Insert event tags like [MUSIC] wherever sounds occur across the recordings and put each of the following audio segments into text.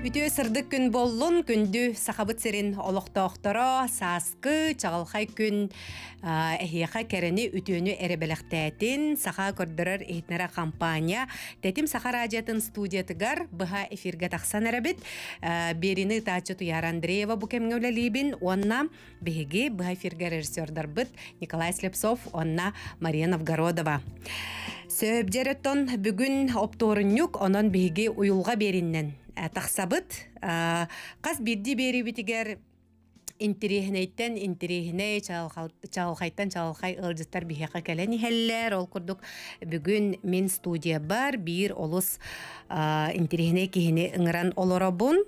Үтө сырдык күн боллун күндү сахабыт серин олохтоохторо сааскы чагалхай күн эхиэха керени үтөөнү эребелехтеэтин саха көрдөрөр эхитнера компания тетим саха радиотын студиятыгар быха эфирге тахсан эребит берини таачы туяр андреева бу онна биһиги быха эфирге режиссердарбыт николай слепцов онна мария новгородова сөбдереттон бүгүн опторунюк онон биги уюлга бериннен Э, тахсабыт э, кас бирди берибитигер интериһинэйттен интериһинэй чаалхайтан чаалхай ылдьыттар биһэха кэлэн иһэллэр ол курдук бүгүн мен студия бар биир олус э, интериһинэй киһини ыңыран олоробун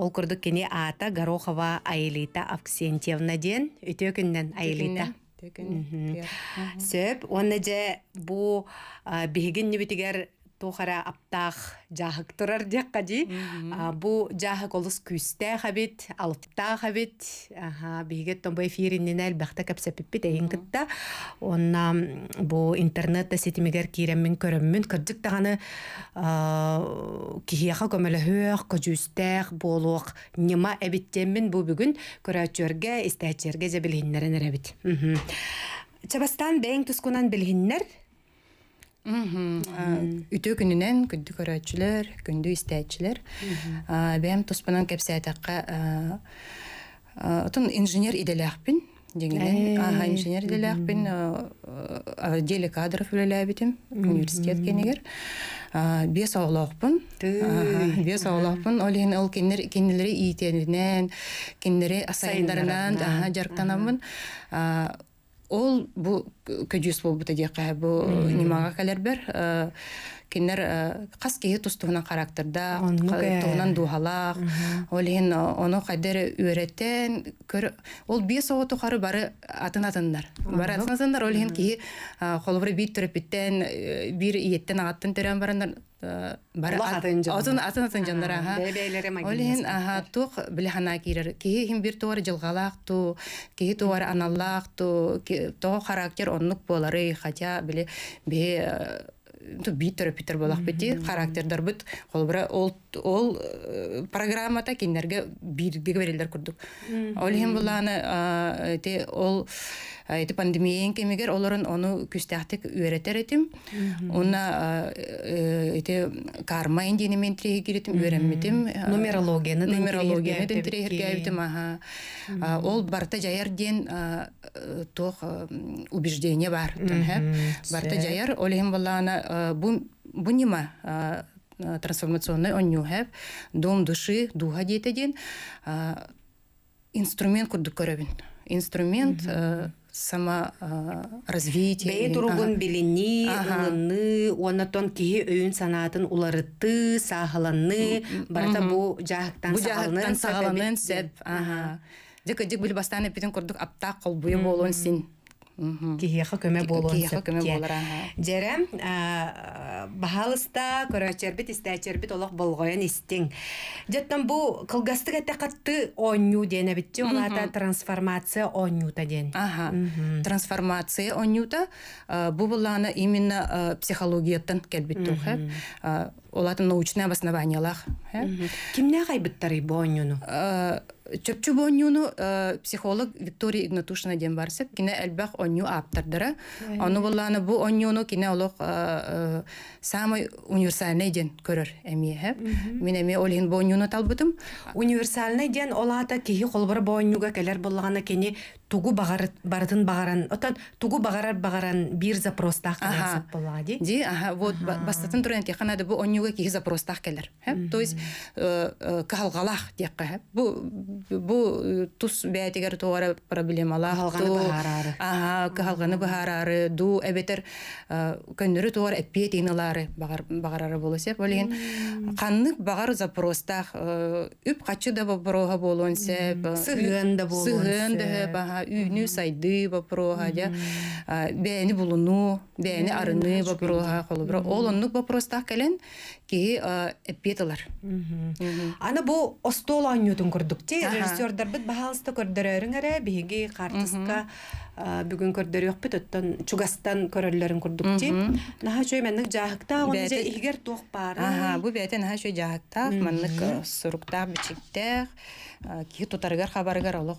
ол курдук кини ата горохова аэлита авксентьевна ден үтөө айлита аэлита сөп онна же бу биһигин нибитигер тухара аптаах жаһык турар диякка дии бу жаһык олус күүстээх абит алыптаах абит биһиге томбо эфириннен элбэхтэ кэпсэпиппит эйин кытта онна бу интернетте ситимигер киреммин көрөммүн кырдьык таганы кихиэха көмөлөһүөх көжүүстээх буолуох нима эбиттеммин бу бүгүн көрөөчүөргэ истээчерге же билхиннерен эрэбит чабастан бэйн тускунан билхиннер үтө күнүнен күндү көрөөчүлөр күндү истечилер бэм тоспанан кепсеэтакка отун инженер иделеахпин дегенен э, аха инженер иделеахпин деле кадров үлелээбитим университет кенигер бес оолоохпун бес оолоохпун олин ол киндер кинилери иитенинен кинилери сайындарынан жарктанамын ол бу көдүс болбут бұл немаға нимага бір, э, кинер э, кас кеһи тустугуна характерда э. тугунан дуһалаах ол хин ону кадер өреттен көр ол биэс ооту тұқары бары атын атындар бары атын атындар ол хин киһи холобур бит төрөппиттен бір иеттен ағаттын төрөн барандар Э, атын атын жандара ха олин аха тух билхана кирер кихи хим бир туар жылгалак ту кихи туар аналлак ту то характер оннук болары хотя биле би э, ту биттер питер болақ бити характердар бит ол ол ол э, программата киндерге бирге берилдер курдук ол хим буланы те ол Э, эти пандемияен кемигер олорун ону күстэхтик үөретер этим уна э, э, эти карма индинимен тирегиритим үөрэммитим нумерологияны нумерологияны тирегиргебитим аха ол барта жаяр ден тох убеждение бар барта жаяр олехим баллана бу бу нима трансформационной онню хэп дом души духа диетеден инструмент курдук көрөбүн инструмент сама развитие бей тургун билини ылынны онотон кихи өйүн санаатын уларытты сахаланны барата бу жаактан сахаланын сеп дик дик бил бастаны битин курдук апта кол буйу син киһиэхэ көмө болуон дьэре баһалыста көрөөчербит истээчербит олох болгоен истиң дьэттен бу кылгастык этте катты онню диэнебитти улаата трансформация оннюта диэн трансформация оннюта бу булаана именно психологияттан келбит тухэ олатын научное обоснование лах кимне хайбыттары бу оннюну чөпчү психолог Виктория Игнатушина ден барсак кине элбах онню аптардара. Аны булланы бу оннюну кине олог самый универсальный ден көрөр эми Мен эми олин боннюну талбытым. Универсальный ден олата кихи колбор боннюга келер буллагана кини тугу бағар, бардын бағаран отан тугу бағарар бағаран бир запростах ага. болады ди ага вот ага. бастатын туран ке ханады бу онюга ки запростах келер то есть э, э калгалах текка бу бу тус бәтигер туара проблемалар калганы бахарары ага калганы бахарары ду эбетер э, көннөрү туара эпет иналары бағар бағарары болосе болген канны бағар запростах э, үп качы да борога болонсе сыгын да болонсе сыгын да наха үйүнү сайды бопрога жа бээни булуну бээни арыны ол киһи эппиет ылар аны бу остол оонньутун көрдүк те режиссердарбыт баалыста көрдөрөрүң эре биһиги картыска бүгүн көрдөрүөхпүт оттон чугастан көрөллөрүн курдук те наха чөй менник жаахыктаах же игер туох баары бу бээте наха чөй жаахыктаах маннык суруктаах бичиктеах кихи тутарыгар хабарыгар олох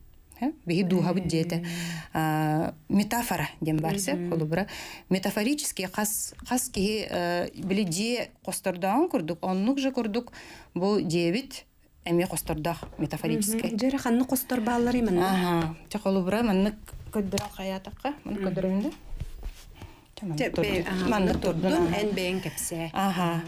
биһи дуһабыт диэтэ метафора дем барсе холубра метафорический хас хас киһи э, били дие костордаан курдук оннук же курдук бу диэбит эми костордах метафорический жера ханны косторбаалар именно аа те холубра маннык көддүр хаятакка мын көддүрүмдү маннык турдун эн бээн кепсе ага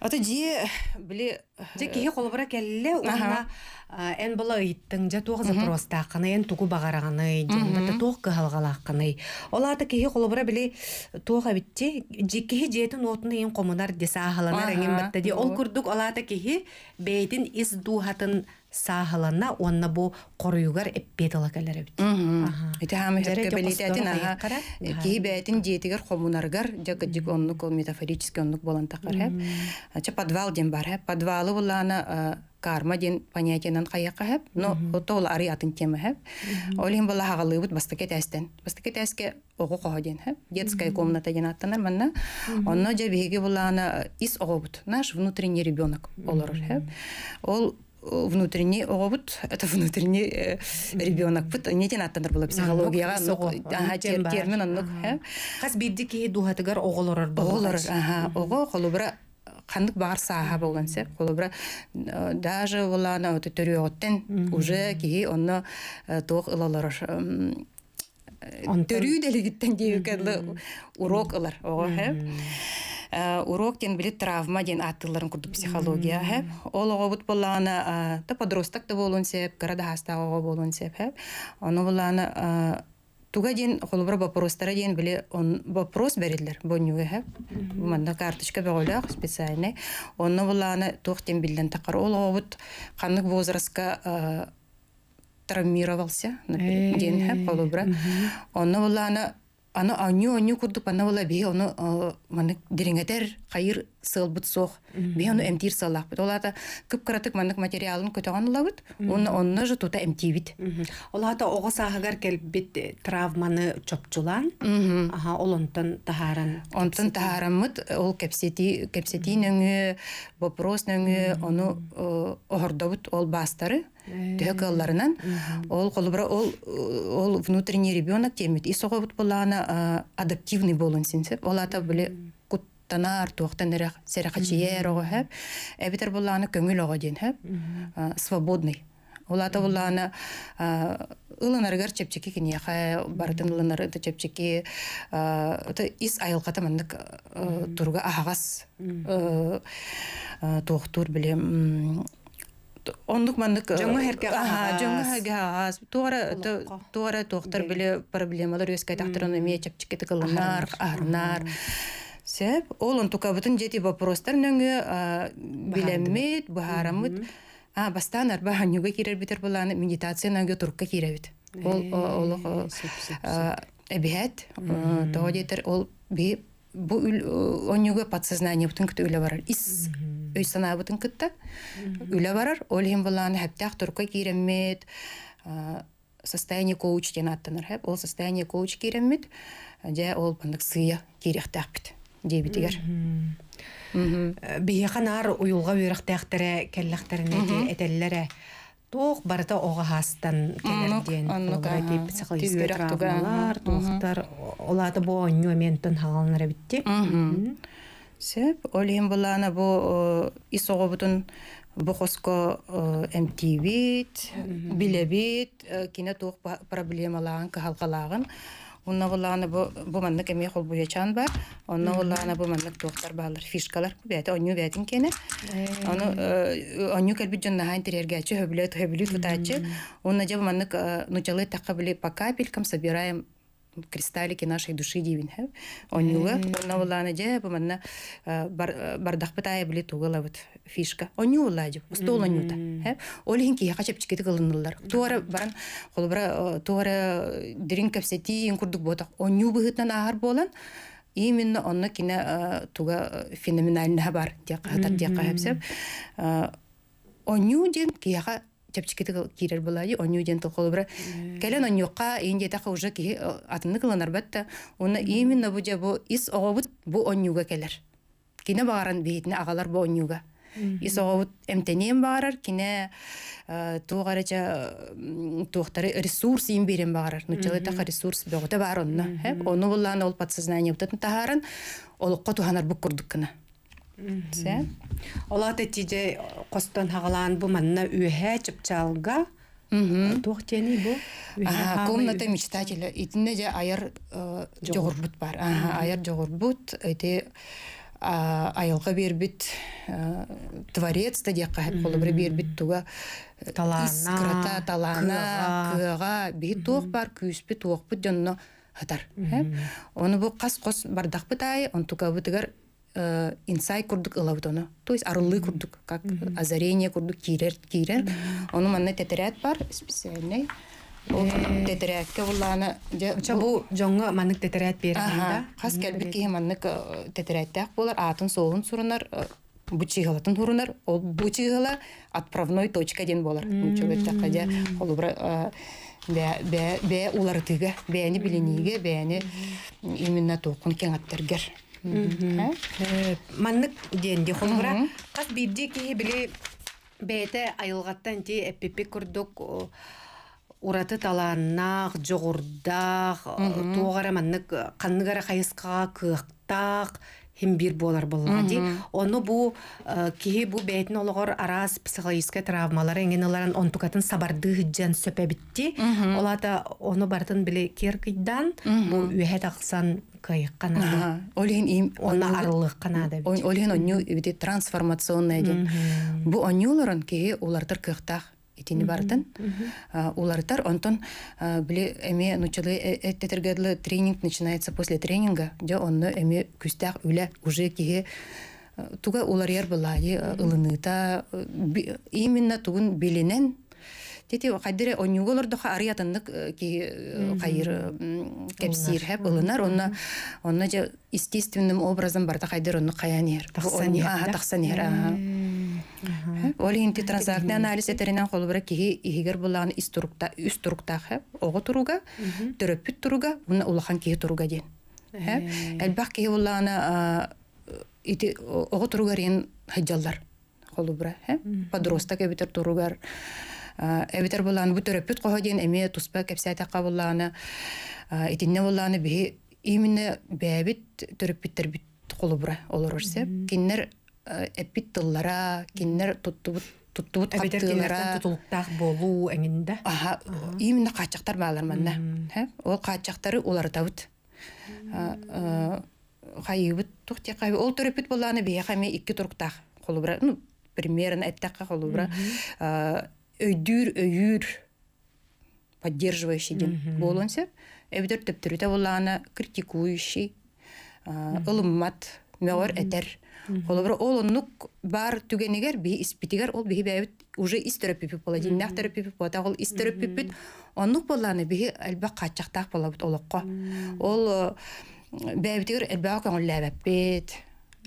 Ата дие били... Дие кихи қолыбыра келле, уна эн бола ыйттың жа туох запростаахканы эн тугу багараганы бата туох кыхалгалаахканы олаата кихи холобура били туох абитти кихи жеетин уотуна десе комунар десаахаланар эңен де ол курдук олаата кихи бэйдин из дуухатын саһылана онна бу қоруюгар эппетала келер бит. Эте хам хәтке белитәтин аһа. Киһи бәтин диетигер хомунаргар дәк дик онны кол метафорически онны болан тақар хәп. Ача подвал дим бар хәп. Подвалы буланы э, карма дин понятиенан каяка хәп. Но ото ул ары атын тема хәп. Олин була хагалы бит басты кетәстен. Басты кетәске огы кого дин хәп. Детская комната дин аттанар менә. Онны дә беге буланы э, ис огы бит. Наш внутренний ребенок олар хәп. Ол внутренний обут это внутренний э, ребенок бут нетен аттаныр була психологияга аха термин аннук хас бидди ки дугатыгар оголорор оголор аха ого холубра хандык бар сааха болгон се холубра э, даже волана вот төрүөгөттен уже кии онно э, тох ылалар төрүү делигиттен дейбекеле урок ылар ого Э, урок білі травма ден аттыларын курдук психология хэп ол огобут боллана э, та подросток да болун сеп города хаста ого болун сеп хэп ону боллана э, туга ден холбор вопростара ден биле он вопрос берилер бонюга хэп мында карточка беголяк специальный ону боллана тохтен билден такар ол огобут канык возрастка травмировался ден хэп аны аню аню курдук ана була бие ону маны диреңетер кайыр сылбыт сох бие ону эмтир салах бит оларда көп кыратык маны материалын көтөгөн ула бит уну онуна же тута эмти бит оларда ого сагагар келип бит э, травманы чопчулан аха олонтон таһарын онтон таһарын мыт ол кепсети кепсетинөңү вопрос нөңү ону э, охордобут ол баастары төһөк алларынан ол колубра ол ол внутренний ребенок темит и бұл ана адаптивный болын сенсе. ол ата биле танар туохтан эрэх серахачиер хәп. хэп бұл ана көңіл ого ден хәп, свободный Улата булана ыланаргар чепчеки кинеха бардын ыланар это чепчеки это ис айылка тамандык турга ахагас тохтур билем ондук мандык жоңа эрке ага жоңа херге хас туура туара биле проблемалар өскә тахтырны эме чепчик кете кылынар арнар сеп ол он тука бүтүн жети вопростар нөңө билемит бахарамыт а бастан арба ханюга кирер битер буланы медитация нөңө турукка киребит ол ол э, тоо жетер ол би бу э, онюга подсознание бүтүн кытта үлә барар ис үй сана бүтүн кытта үлә барар ол хим булган хәптәк турка киремет э, состояние коуч ден аттанар хәп ол состояние коуч киремет дә ол бандык сыя кирехтәк бит дебитигәр э, Бейе қанар ұйылға өріқтәқтірі, кәліқтірі нәде әтәлілері. тоқ барыта оға астан келерден олбайтып психологический травмалар тохтар олаты бо нөментін хагалнара битти сеп олем булана бо исогобутун бухоско эмтибит билебит э, кине тоқ проблемаларын кахалкалагын Онна уланы бу бу бар. Онна доктор фишкалар бәйт оню кене. Аны оню собираем кристаллики нашей души дивен һәм онюла на улана дә бу менә бардах тугала вот фишка онюла дә стол онюта һәм э. олин ки хачап чикет кылынлар туара баран колбра э, туара э, дринк кәпсе тиен курдык бота онью бытна агар болан именно онны кине туга феноменальны бар дия хатар дия хәпсеп онью ден кияга чапчикити кирер булаи онью ден толколубра келен оньюкка ин жетака уже кихи э, атынны кыланарбатта уна именно бу же бу ис оғобут бу оньюга келер кине бааран бейитине агалар бу оньюга ис оғобут эмтенен баарар кине э, тугарача туохтары ресурс им берен баарар нучалытака ресурс бөгөтө баар онно оны буллаан ол подсознание бутатын тахааран олокко туханар бук кына Сэ. Олата тиде костон хагалан бу манна үһэ чыпчалга. Э, Тух тени бу. Комната мечтателя. Итинде же аяр э, жогорбут бар. Аяр жогорбут. Эти айылға бербит э, творец та дияққа хәп қолыбыр бербит туға талана талана кыға би тоқ бар күйіспі тоқ бұт жонно хатар оны бұл қас қос бардақ бұтай он туға Э, инсай курдук ылаутону то есть арыллы курдук как озарение курдук кирер кирен ону манна тетерят бар специальный ол э. тетерятке булланы же бу жоңго маннык тетерят беринда хас келбикки маннык э, тетеряттак болар атын солун сурунар бучигалатын турунар ол бучигала отправной точка ден болар чөгөттакадя ол бир бе улартыга бәні білініге бәні именно толқын кеңаттергер маннык диэнди холура кас биирди киһи били бэйэтэ айылгаттан ти эппипи курдук ураты талааннаах жогурдаах туогара маннык канныгара хайыскага кыахтаах бир болар болады, оны бу э, кейі бу бәйтін олығыр араас психологическая травмалары эңен оларын онтукатын сабарды хыджан сөпәбитти олата оны бартын биле кер кыйдан бу үһәт аксан кайыккана олин им онна арылыккана да олин онню трансформационная ден бу оннюларын киһи улартыр кыхтах итини бартын. Улартар онтон биле эми нучылы эттергедле э, тренинг начинается после тренинга, де, онно эми күстәк үлә уже киге э, туга улар яр була э, ылыныта именно тугун биленен Тете кадыры оньуголор да харыятынык э, ки кайыр э, э, кепсир хэ булынар онна онна же естественным образом барта кадырыны каянер тахсан яра ага оли инти транзакт анализ этеринен кол бара ки игер булган истурукта истурукта хэ ого туруга төрөп туруга буна улахан ки туруга ден хэ эл бар ки улана ити ого туруга ген хаджалар кол бара хэ подросток эбитер туругар эбитер булланы бу төрөппүт эми туспа кепсиатакка булланы э, итинне булланы биһи именно бээбит төрөппиттербит кулубура олорорсе киннер э, эппит тыллара киннер туттубут туттубут э, каптылара тутулуктаах болуу эңинде аха именно каачактар баалар манна ол каачактары ол ну примерно эттакка өйдүүр өйүр поддерживающий ден болонсер эбидер төптүрүтэ боллаана критикующий ылыммат меор этер Холобро ол оннук бар түгенегер би испитигер ол бихи э, бәбит уже истерапипи бола дин нахтерапипи бота ол истерапипит оннук болланы бихи әлбә качактак болабыт олокко ол бәбитигер әлбә көңүлләбәппит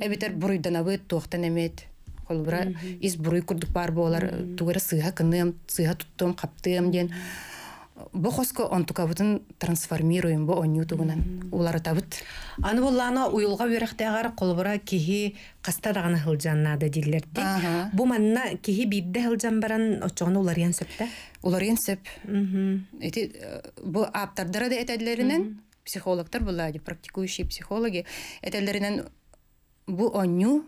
әбитер буруйданабыт туактан эмет олбра из бурый курдук бар болар тугара сыга кынем сыга туттым каптым ден бу хоско онтука бутын трансформируем бу оню тугунан улар табыт аны боллана уйылга берехтэ гар кулбура кихи каста даганы хылжанна да диллер ди бу манна кихи бидде хылжан баран очону улар янсепте улар янсеп хм эти бу аптардыра да этэдлеринен психологтар булар ди практикующий психологи этэдлеринен бу оню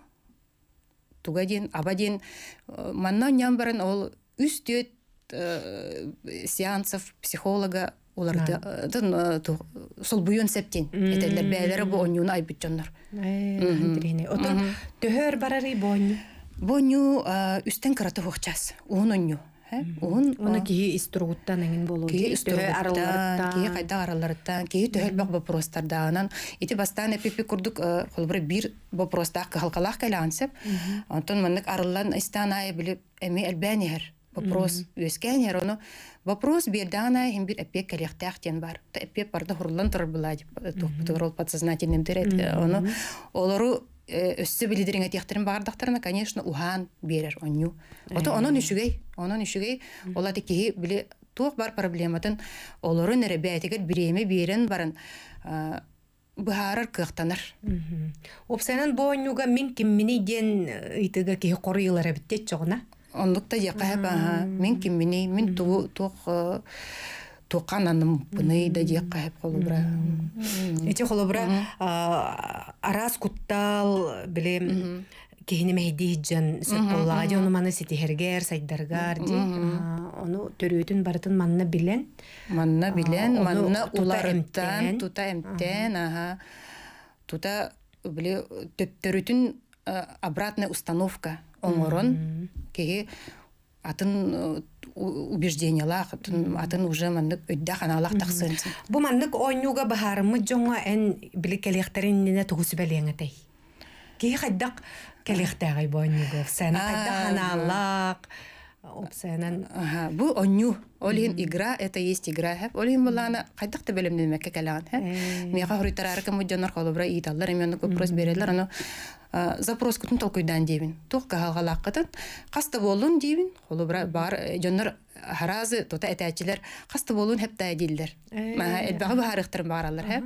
тугаден абаден э, манно нямбарын ол үс төт э, сеансов психолога оларды э, сол буйон септен этелер бәлері бу онюн айбыт жоннор отон төһөр барары боню боню үстен карата хокчас уун оню Он Уун уна кии истругуттан эңин болуу. Кии истругу араларда, кии кайда араларда, кии төһөлбөк вопростарда анан ити бастан эпипи курдук холбур бир вопроста халкалах келансып. Онтон мындык арыллан истан ай билип эми элбенер. Вопрос өскәнер оны вопрос бердана һәм бир эпек кәлехтәх тен бар. Эпек барда хурлан торбыла дип подсознательным дирет оны олору Э, өссө билидириңе тиэхтерин баардахтарына конечно ухан берер онню ото онон үчүгей онон үчүгей олати киһи били туох бар проблематын олорун эре бээтигер биреме биэрен баран э, быһаарар кыахтанар опсайнан бооннюга мин киммини диэн ыйтыга э, киһи коруйылар эбиттет чоғуна онлукта мен киммини мин туқан аным бұны да дек қайып қолыбра. Эти қолыбра арас құттал білем киһине мәһидиһиджан сөт боллаға де, оны маны ситиһергер сайдаргар ди ону төрөтүн барытын манна билен манна билен манна уларыттан тута эмтен аха тута биле төптөрүтүн обратная установка оңорон кеги атын э, убеждениялах атын уже маннык өйдөх аналах тахсын бу маннык оннюга мы жоңа эн биликелехтеринне хаддак кии хайдак келехтегай боннюгов хаддак хайдак аналак опцияның аха бұл онню олин игра это есть игра хэ олин булана кайтак да белемнемекке калаган хэ мияга хуруйтар арка муддянар холобра италлар көп вопрос берелер аны запрос күтүн толкуйдан дебин тох кагалгалаккытын каста болун дебин холобра бар жоннор э, харазы тота этәчеләр хасты булун һәп тә дилләр. Мәһә әлбәгә барыктыр баралар һәп.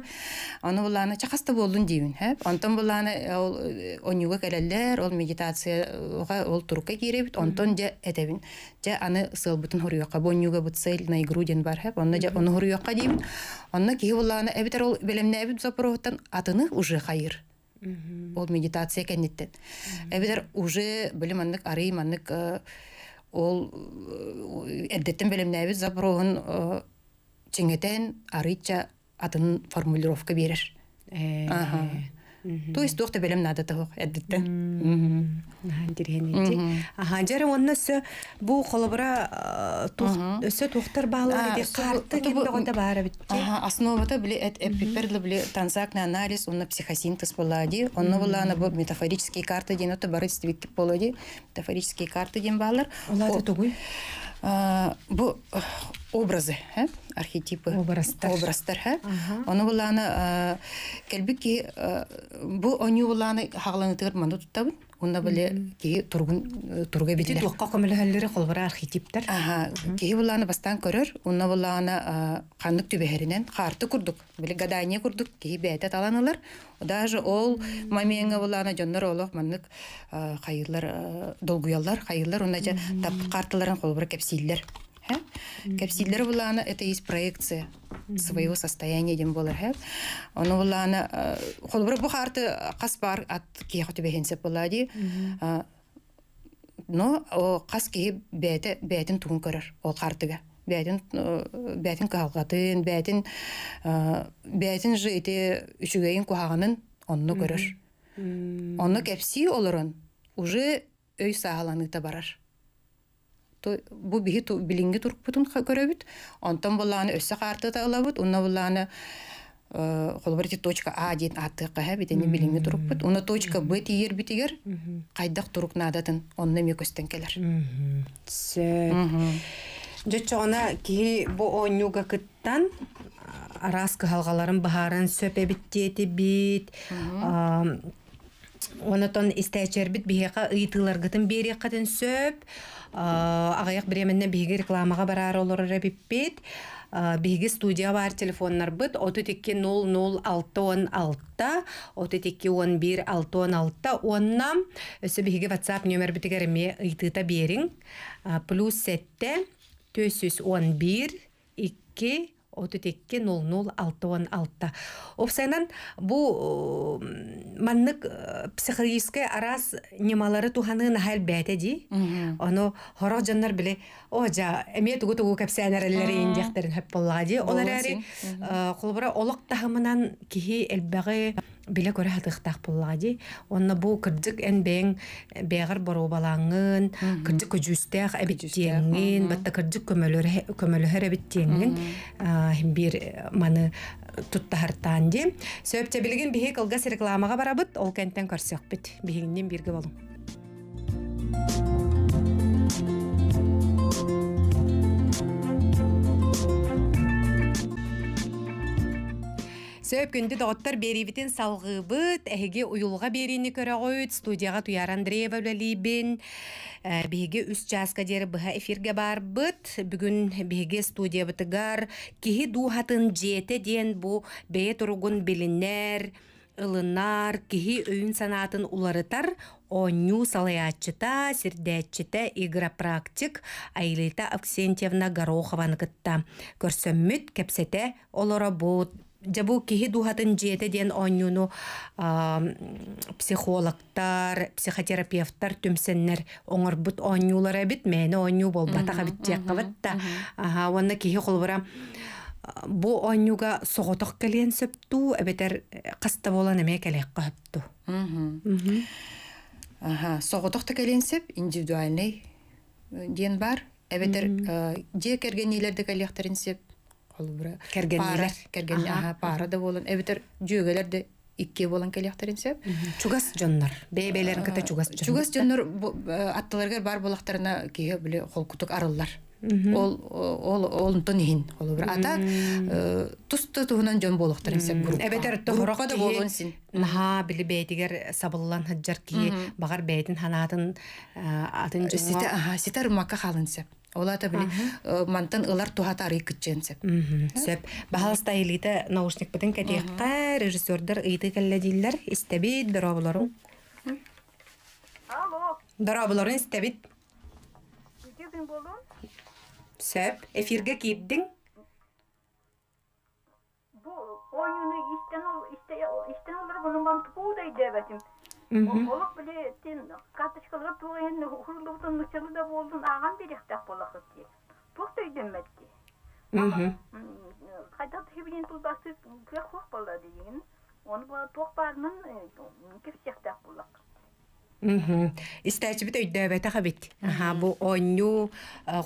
Аны буларны чахасты булун дивен һәп. Антон буларны ул э, э, онюга кәләләр, ул медитацияга ул турка кире бит. Антон дә әдәбин. Дә аны сыл бутын хур якка бонюга бу цель на игру ден бар һәп. Аны дә аны хур якка дивен. Аны ки буларны әбитер ул белемне әбит запроттан атыны уже хайыр. Ул медитация кәнеттен. Әбитер уже белемнек арый манлык э, ол эрдеттен белемнәбит забровын э, чеңетен арыча атын формулировка берер э, то есть тохта белем надо тох эддитте диргенди аха жара онно сө э, бу холобра э, тох сө тохтар баалар де карта кендогонда бара бит аха основата биле эт эпиперле биле транзактный анализ он на психосинтез болады онно була на бу метафорические карты ден ото барыс бит болады метафорические карты ден баалар улады тугуй Бұл образы һә архетипы Оны боланы һә аны буланы кәлбики бұл они буланы манды тутабын Унда бәле ки тургын э, турга бит. Тит уққа күмәле хәлләре кул бара архетиптер. Аһа, ки буларны бастан көрөр. Унда буларны э, ханлык төбәһеринен харты курдык. Бәле гадание курдык, ки бәйтә таланылар. Даже ол мамеңга буларны җаннар олох мәннек э, хәйерләр, долгуяллар, хәйерләр, унача тап карталарын кул бара кепсиләр. Капсиллер булана это есть проекция своего состояния дем болар хэ. Оно булана э, холбур қас э, бар, ат ки хотбе хенсе болады, э, Но о кас бәте бәтен тугын көрер ол қартыға Бәтен бәтен қалғатын бәтен бәтен жете үчүгәйин куаганын онны көрер оны кепси олорон уже өй сагаланы табарар тохту бу биһи ту билинги турпутун көрөбүт онтон буллааны өссө картыта ылабыт уна буллааны холбарти точка а дейін аттықа хә битене билинге туруппут уна точка б тиер битигер қайдақ турук надатын онна ме көстен келер жочоона киһи бу оннюга кыттан арас кыһалгаларын баһарын сөпебиттиэти бит онотон истээчербит биһиэка ыйтыыларгытын қатын сөп агаяк бременне биге рекламага барар олорора биппит биһиги студия бар телефоннарбыт оту тикки нол нол алты он алтта оту тикки он бир алты он алтта онна өсө ватсап номер ыйтыыта биэриң плюс сетте төс жүз он бир Оту текке нол алтон алта. Овсайнан бу маннык э, психологический арас немалары туханы нахал бәте ди. Оно хорох жаннар биле ожа эме тугу тугу капсанар эллери индектерин хеп болла ди. Олар ари кулбара э, олоқ тахымынан кихи элбәгы биле көрө хатыхтах буллагади онна бу кырдык эн бең бегер боробалаңын кырдык көжүстэх эбиттиэңин батта кырдык көмөлөхөр эбиттиэңин бир маны туттахартаан ди сөөпте билигин биһи кылгас рекламага барабыт ол кенттен көрсөкпүт биһигинен бирге болуң Сөп күнді доғыттар беребітін салғыбыт, әге ұйылға берені көрі қойыд, студияға Туяр Андреева өлелейбін, беге э, үс жасқа дері бұға эфирге барбыт, бүгін беге студия бұтығар, кеге дуғатын жеті ден бұ бәе тұрғын білінер, ылынар, кихи өйін санатын уларытар, оню салаячыта, сердәтчіта игра практик Айлита Аксентьевна Горохованыкытта. Көрсөммүт кепсете олоробут жабу киһи дуһатын жиэте диэн оннюну психологтар психотерапевттар түмсеннер оңорбут оннюлара бит мээни онню болбатаха биттиэккабатта уонна киһи холбура бу оннюга соҕотох кэлиэн сөпту эбетер каста э, болан эмэ кэлиэкка Аха, соҕотох да сөп, индивидуальный э, диэн бар эбетер э, сөп, олбура кергеннилер кергенни пара да болон эбитер жөөгелер де икке болан келехтерин сеп чугас жоннор бээбелерин кете э, чугас жоннор чугас э. жоннор э, атталаргер бар болактарына кие биле холкутук арыллар ол ол олунтон ихин ол бир ата тусту туһунан жон болуктар сеп группа эбетер тохорокко да болгон син наха били бейтигер сабыллан хаджар ки багар бейтин ханатын атын жонго ситер макка халын сеп Олата бүлі э, мантын ұлар тұхат ары күтчен сөп. Э? Сөп. Бағалыста елгеті наушник бүтін кәдейіққа режиссердір үйді кәлі дейлер. Истәбет дұра боларын. Э? Алло. Дұра боларын істәбет. Үйкедің болуын? Сөп. Эфирге кейіптің? Бұл ойыны істен олар бұның бұл дейді әбәтім. Олық біле, сен карточкалға туғын, да болдың, аған беректақ болақы ке. Тұқ төйден мәтті. Қайта көк қоқ деген, оны бұла тоқ барының кепсектақ Истәчебит өйдәбәтә хәбит. Аха, бу онню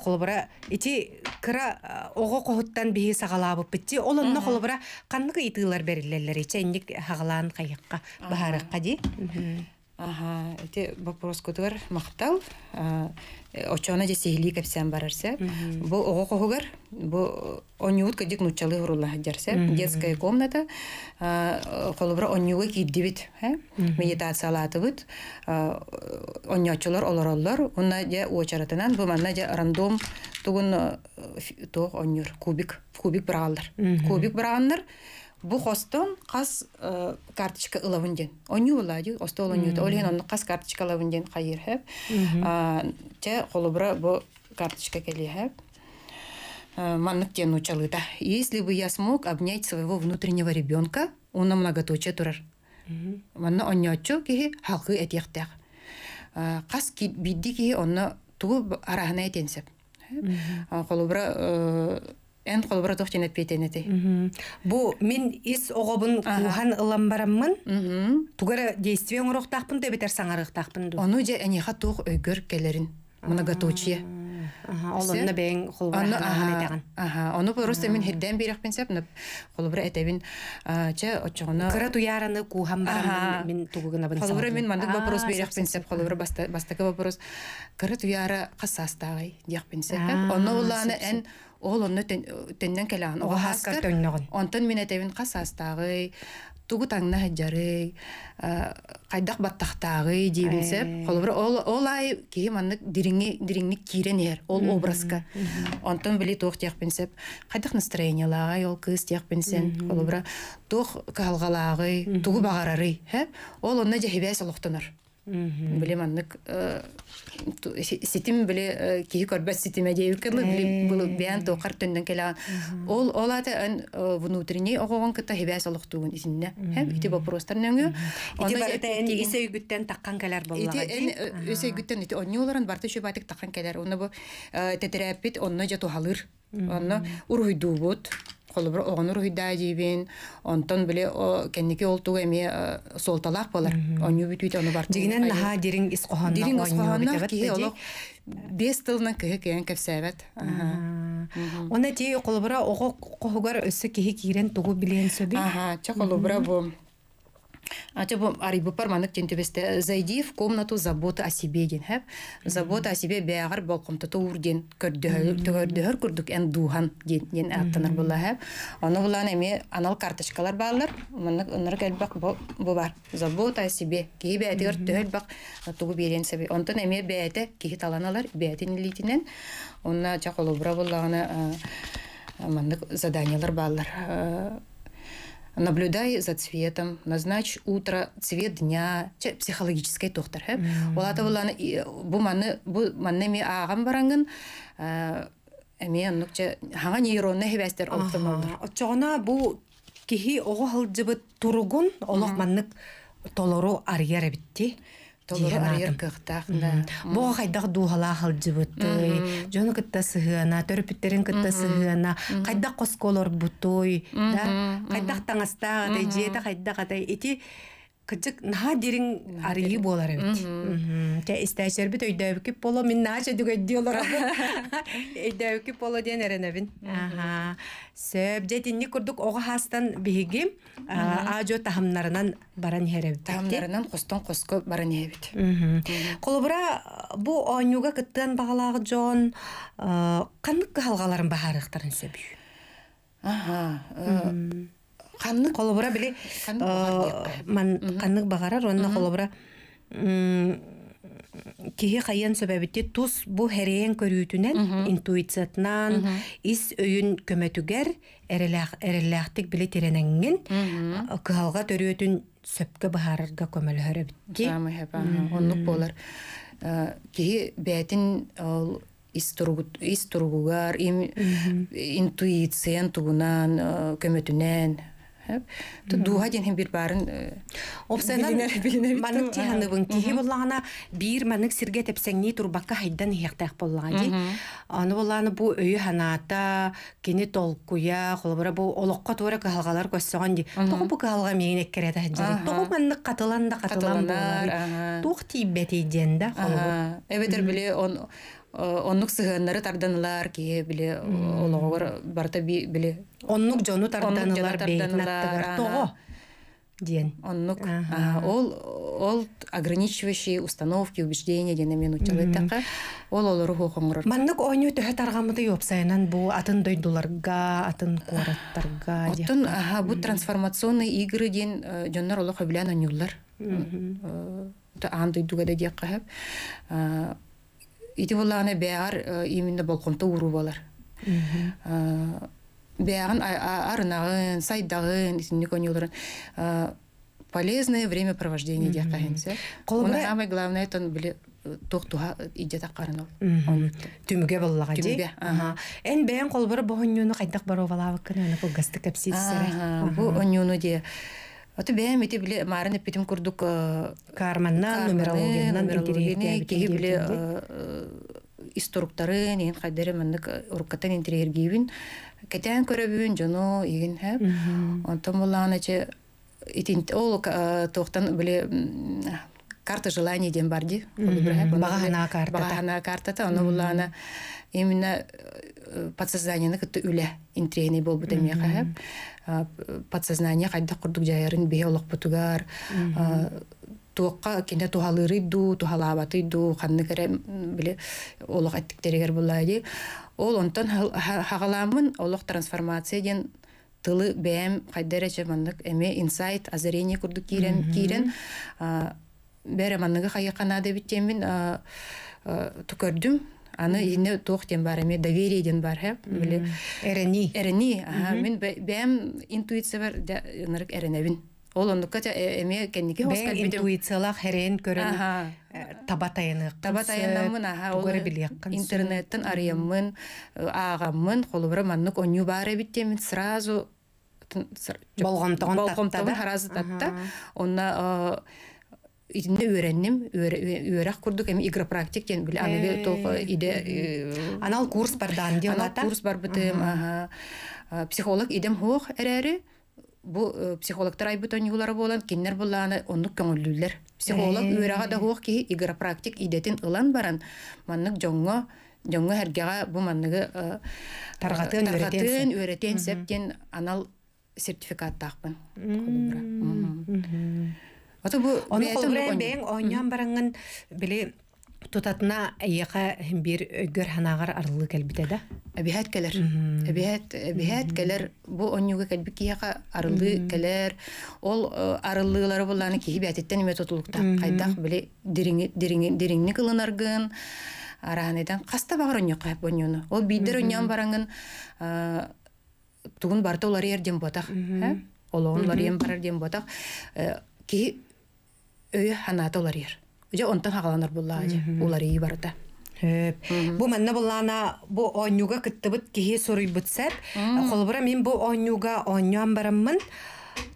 холбара ити кыра ого кохуттан бихи сагалабып битти. Олонны холбара канны кыйтылар берилләрләр. Ичәнник хагалан кайыкка баһарыкка ди. Ага, эти вопрос кутгар махтал. Э, Очона же сигли кепсен барарсе. Бу ого кугар, бу онюут кадик нучалы гурулла хаджарсе. Детская комната. Холобра онюуга киддивит, хэ? Медитация латывит. Онюачулар олороллар. Унна же уочаратынан, бу манна же рандом тугун э, тог онюр, кубик. Кубик бралдар. Кубик бралдар. Кубик бу хостон кас э, карточка ылавынден оню улади осто олонюта олен онны кас карточка ылавынден кайыр хэп те холубра бу карточка кели хэп маннык тен учалыта если бы я смог обнять своего внутреннего ребенка уна многоточие турар манна оннячо кихи хакы этехтех э, кас бидди кихи онна туу арахына этенсеп холубра э, эн холбородох женет петенети бу мен ис огобун куухан ылан бараммын тугара действие оңорохтаахпын дебетер саңарыктаахпын ону же эниха тух өйгөр келерин многоточие олонна бэйн холбурахан аха ону просто мен хирден бирэхпин сеп нап холбура этебин че очогона кыра туяраны куухан бараммын мен тугугана бын холбура мен мандык вопрос бирэхпин сеп холбура бастака вопрос кыра яра касастагай диэхпин пенсеп ону улааны эн ол онно төннөн келаан огаскар онтон мен этебин қасастағы тугут аңна хаджары кайдак баттахтагы қолы э. холобур ол ай кихим анны дириңи дириңни киренер ол образка онтон били туох тиякпинсеп кайдак настроениялаагай ол кыз тиякпинсен холобура туох каалгалагый тугу багарарый ол онна жахибээс олохтонор Биле маннык э, ситим биле э, киһи көрбөт ситиме дей кылы биле келе ол ол ата э, внутренний огогон кыта хибас олуктугун исинне хэм ити вопростар нөңө ити таккан келер боллага ити эн Холбор огонур хыда дивин онтон биле о кеннике олтуга эми солталак болор оню бүт үтө оны бар дигенен наха дерин ис кохан дерин ис кохан бес тылны кеге кен кепсевет аа онэ тие холбора огок кохугар өссө кеге кирен тугу билен сөби аа чо холбора бу А арибы парманык тентебесте э, зайди в комнату забота о себе ден хэп. Забота о себе бәгәр балкым тутур ден көрдөһөр күрдүк эн духан ден ден э, аттаныр була хэп. Оны булан эми анал карточкалар баалар. Мынык ыныр келбак бу бар. Забота о себе кей әтер төхөл бак тугу берен себе. Онтан эми бәте кихи таланалар бәтен литинен. Онна чаколу бура буллагына э, мынык заданиялар баалар наблюдай за цветом, назначь утро, цвет дня, психологический тохтар. Олата буланы бу маны бу маннеме агам барангын э, мен нукча хага нейронны хебестер оптомалдыр. Очогона бу кихи ого хылжыбы тургун олох маннык толору арьера битти. Бога хайдах дуһала халджыбыты, жону кытта сыгына, төрпүттерин кытта қайдақ хайдах косколор бутой, да, хайдах таңаста, хайдах қатай, хайдах кыжык наха дирин арыйы болар эбит. Те истәчер бит өйдәүкип боло мин нача дүгәй диолар. Өйдәүкип боло ден эренебин. Аха. Сөп жетин ни курдук ога хастан биһиги ажо тахамнарынан баран херебит. Тахамнарынан костон коско баран херебит. Колобра бу онюга кыттан багалагы жон канык халгаларын бахарыктарын сөбүй. Аха канны колобура били канны багарар э, онна колобура киһи хайян сөбәбитти тус бу хәреен көрүүтүнен интуициятынан ис өйүн көмөтүгер эрелэхтик биле теренеңин э, кыалга төрөөтүн сөпкө баһарарга көмөлөһөрөбитти э, оннук болар киһи бээтин ол ис тургугар им интуициян тугунан көмөтүнен дуға ден бир барын манык тиһаныбын манык сирге тепсеңни турбакка хайдан ди аны бу өйү ханаата кини толкуя холбора бу олокко он оннук сыгыаннары тарданылар кие биле ологор барта биле оннук жону тарданылар бейтнаттыгар того диэн оннук ол ол ограничивающие установки убеждения дене мен учалытака ол олору хокоңор маннык ойну төһө таргамыды ёпсайынан бу атын дойдуларга атын куараттарга оттун аха бу трансформационный игры диэн жоннор э, олох билен онюллар э, э, аан дойдуга да диэк дияккахеп ити буланы бәгәр э, именно болкомта уру болар. Э, Бәгән арнагын, сайдагын, итинне конюларын. Э, полезное времяпровождение дия кахенсе. Колбара самое главное это биле тоқтуға идет аққарын ол түмүге боллаға ди түмүге эн бээн колбар бо оньюну кайдак баро балабыккын аны кулгасты капситсере бу оньюну ди Оты бәм ити биле марын эппитим курдук карманна нумерологиянан интерьерге кеги биле исторуктары нен хайдары ол э, карта желаний дем барди багана карта багана карта та оно булаана именно э, подсознаниены болбут подсознание хайдах курдук жайарын бе олохпутугар туокка кине тухалырыйду тухалаабатыйду ханны кере биле олох эттиктеригер буллайди ол онтон хагаламын олох трансформация деген тылы бээм хайдерече маннык эме инсайт озарение курдук кирен кирен бэре манныгы хайыкана дебиттемин тукөрдүм аны ине тоқтен бар эме довериеден бар хэ биле эрени эрени аха мен бэм интуиция бар нарык эренебин ол оннукка э, эме кеннике хоскар бидем интуициялах херен көрөн э, табатайынык табатайынамын аха ол э, интернеттен арыяммын аагаммын холубура маннук онню бар эбит темин сразу болгонтогон болгонтогон сразу татта онна Итне өйрәнем, өйрәк курдык, эми игра практик ген бил аны тох иде. Анал э, курс бардан ди ана курс бар бетем, ага. Психолог идем хох эрэри. Бу э, психолог тарай бетен юлары болан, кеннер буланы онны көңөллүлөр. Психолог өйрәгә дә хох ки игра практик идетин ылан баран. Манык жоңго, жоңго һәргә бу манныгы э, таргатын өйрәтен, өйрәтен сәптен анал сертификат тахпын. Оты бу оны бен оньян баранган били тутатна яха бир гөрханагар арлы келбите да. Әбиһәт келер. Әбиһәт әбиһәт келер бу оньюга келбики яха арлы келер. Ол э, арлылары буланы ки бәтеттен име тотулукта. Кайдак биле диринге диринге диринге кылынаргын. Араныдан каста багыр оньюга боньюны. Ол бидер оньян баранган э, тугун барта олар ерден ботак. Э? Олоғын лариен барар ден ботақ. Ки өйө ханаата олар ер. Уже онтан хагаланар булла аже. Улар ии барыта. Бу манна буллана бу күтті кыттыбыт кеге сұрый бытсап. Холбара ә мен бу оннюга оннюан барыммын,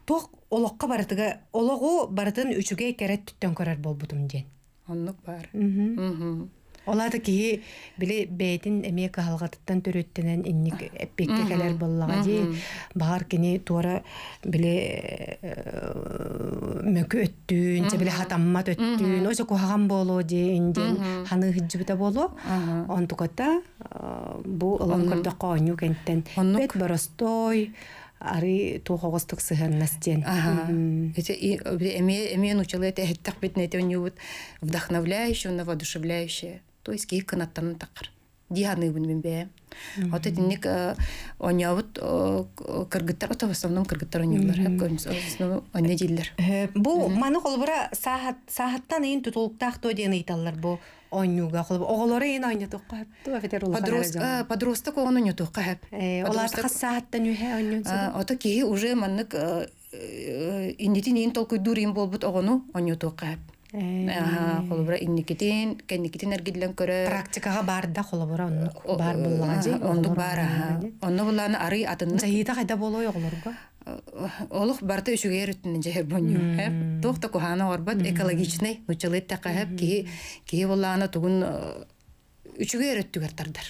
тоқ олоққа барытыга олоғу барытын үшіге керет түттөн көрөр болбудум ден. Оннук бар. Мхм. Олады ки биле бәйтин эме каһалгатыттан төрөттенен инник эппекке кэлер боллага ди. Багар кини туара э, биле э, мөкө өттүн, же биле хатаммат өттүн, ожо кохаган боло ди инден ханы хиджибита боло. Онтуката э, бу ылан көрдө кооню кенттен. Бет боростой, ары тухогостук сыгыннастен. Ага. Это и эме эме нучале это хеттак битнете вдохновляющее, воодушевляющее. то есть ки кынаттан такыр дианы бүн мен бе вот эти ник э, оня э, кыргыттар ата в основном кыргыттар оньолар хэп көнс основном оня дилер э, бу маны холбура сахат сахаттан ин тутулуктах то дианы италлар бу оньюга холб оголоры ин оня тук хэп тува фетер ула подрос подросток он оня тук хэп олар хас сахатта нюхэ оньюн ото ки уже манны индитин ин толкуй дурин болбут огону оня тук Аа, холобура инникетин, кенникетин эргидлен көрө. Практикага бар да холобура бар э, буллаган же, онун бар аа. Онун буланы ары атын. Жайыта кайда болой оглорго? Олух барта үшүгө өрөттүн жер бонью. Э, Токто кохана орбат экологичный, үчөлөт тагап ки, ки буланы тугун э, үчүгө эрет түгәр тардар.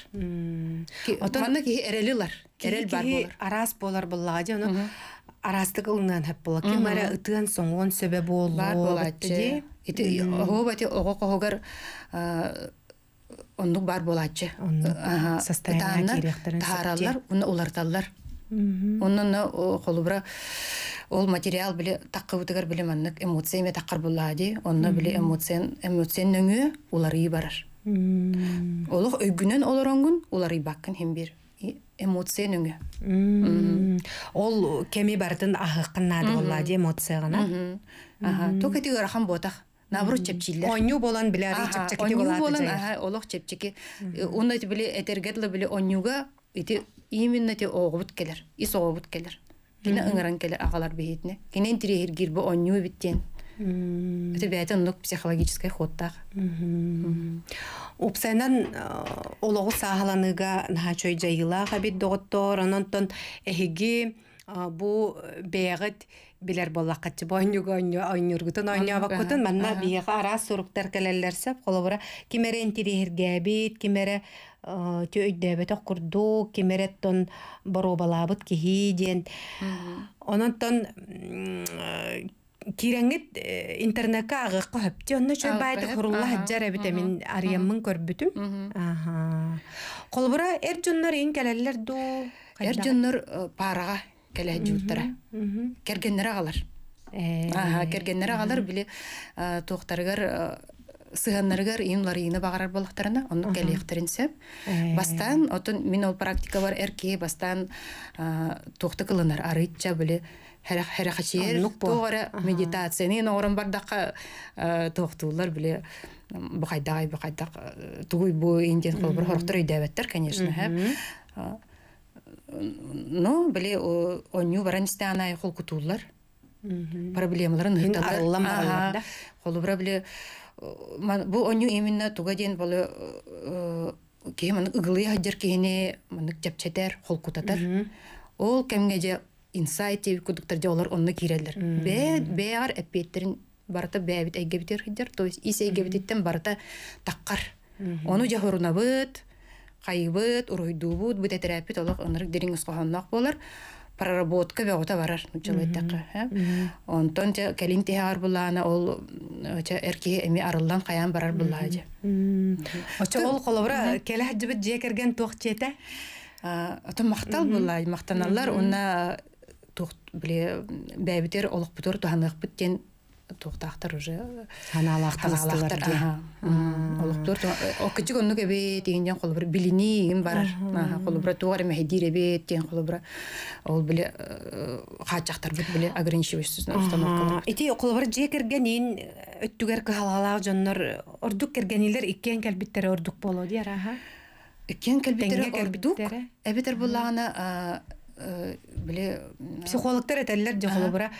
Атанына ки эрелилар, эрел бар булыр. Арас болар булла, э. ди аны. Арастык улынан хәп була. Ки мәрә ытын соң он себе булла. Бар була, ого когар э ондук бар була, ди. Состояние директорын. Таралар, улар таллар. Онын э, холубра ол материал биле таккы бүтүгөр билем аннык эмоция эме таккар биле эмоция эмоциянын өңү улар ий барар Hmm. Олох өйгүнен олоронгун олар ибаккын хем бир эмоция нүңө. Hmm. Ол кеме бардын ахыккыннады болла ди эмоция гана. Аха, то категория болдақ. ботах. Наоборот чепчилер. Оню болан биляри чепчекти болат. Оню болан, аха, олох чепчеки. Онда ти биле біле биле онюга ити именно ти оғыбыт келер. Ис оғыбыт келер. Кені ыңыран келер ағалар бейитне. Кинен тирехир гирбе оню биттен. Mm. Тебе это ну психологическое ход так. Упсенан олого сахаланыга на чой джайла хабит доктор, он антон эхиги бу э, бегат билер болла катчы бойнюга ойнюр ойнюр гутан ойнюр манна биега ара сурук таркалалар сап холовара кимере бит гэбит, кимере э, тюйд дэбет окурду, кимере тон бару балабыт кихи диен. киреңит э, интернетка агыкка хөптү онно чөй байды курулла хаджара бите мен ә арыяммын көрбүтүм аха колбура эр жоннор ең келелер ду эр жоннор э, парага келе жууттара кергеннер агалар э. аха кергеннер агалар биле туоктарыгар сыганнарыгар имлар ины багарар болактарына онну келиектеринсе бастан отун мен ол практика бар эрки бастан туокта кылынар арытча биле хәрәхәчер тоғары медитацияны ен орын бардаққа тоқтуулар біле бұқайдағай бұқайдақ тугуй бу инден кол бир хорохтор өйдәбәттер конечно һәм э, ну біле онню баранисте анай кол кутуулар проблемаларын ыйталар колу бра біле бу онню именно туга ден болы э, кем ыгылый хаджер кене мынык жапчетер кол кутатар ол кемге же инсайты тиби күдүктерде олар онно кирелер бэ бэар эпеттерин барта бэ бит эгэ битер хидер то есть исе эгэ биттен барта таккар ону жахоруна бит кайбыт уройду бут бу этерапит олар онрык дирин ускаханнак булар. проработка ве ота барар ну человек так а э? он тон же келин те булана ол оча э, эрки эми арылдан каян барар булаже оча ол колобра келе хаджибит же керген тох чете а э, то булай мактаналар уна біле бәбітер олықпытор туханыхпыт тен туқтақтар уже ханалақтар олықтор оккичик онну кебе дегенден бар қолы бір деген ол биле э, хаачактар бут биле ограничивающий установка ити холбур же кирген ин өттүгер кыхалгалаа жоннор ордук киргенилер иккен келбиттер ордук боло диара Э, биле психологтар этеллер же холобура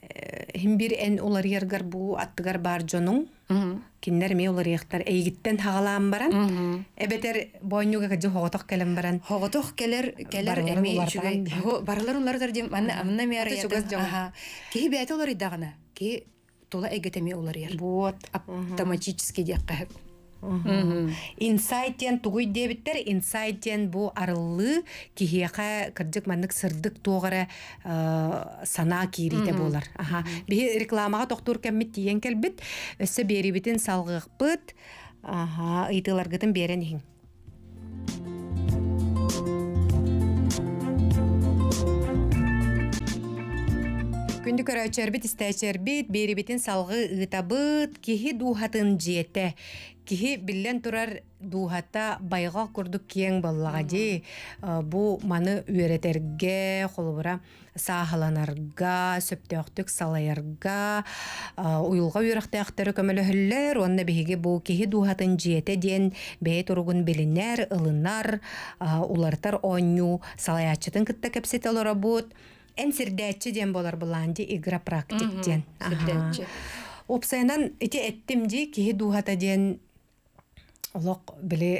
э, химбир эн улар ергар бу аттыгар бар жонуң киндер ме улар яктар эйгиттен хагалаан баран эбетер бойнуга же хоготох келен баран хоготох келер келер эми баралар улардар дем анна амна мера ята ки бет улар идагана ки тула эгетеме улар ер вот автоматически деккахып инсайтен тугуй дебиттер инсайтен бу арыллы кихияка кырдык маннык сырдык туогара э, сана кирите болар аха бии рекламага токтур кеммит тиен келбит өссө берибитин салгыкпыт аха ыйтыларгытын берен иң күндү көрөчөрбит истечербит берибитин салгы ыытабыт кихи дуухатын жээте киһи биллен турар дуухата байға курдук киэң баллаға дии э, бу маны үэретерге холбура саахаланарга сөптөөхтүк салайарга э, уюлга үөрэхтэахтары көмөлөһөллөр уонна биһиги бу киһи дуухатын жиэте диэн бэйэ туругун билинер ылынар э, улартар онню салаячытын кытта кэпсет олоробут эн сирдээчи диэн болар булаан игра практик диэн опсайынан ити эттим ди киһи дуухата диэн олоқ біле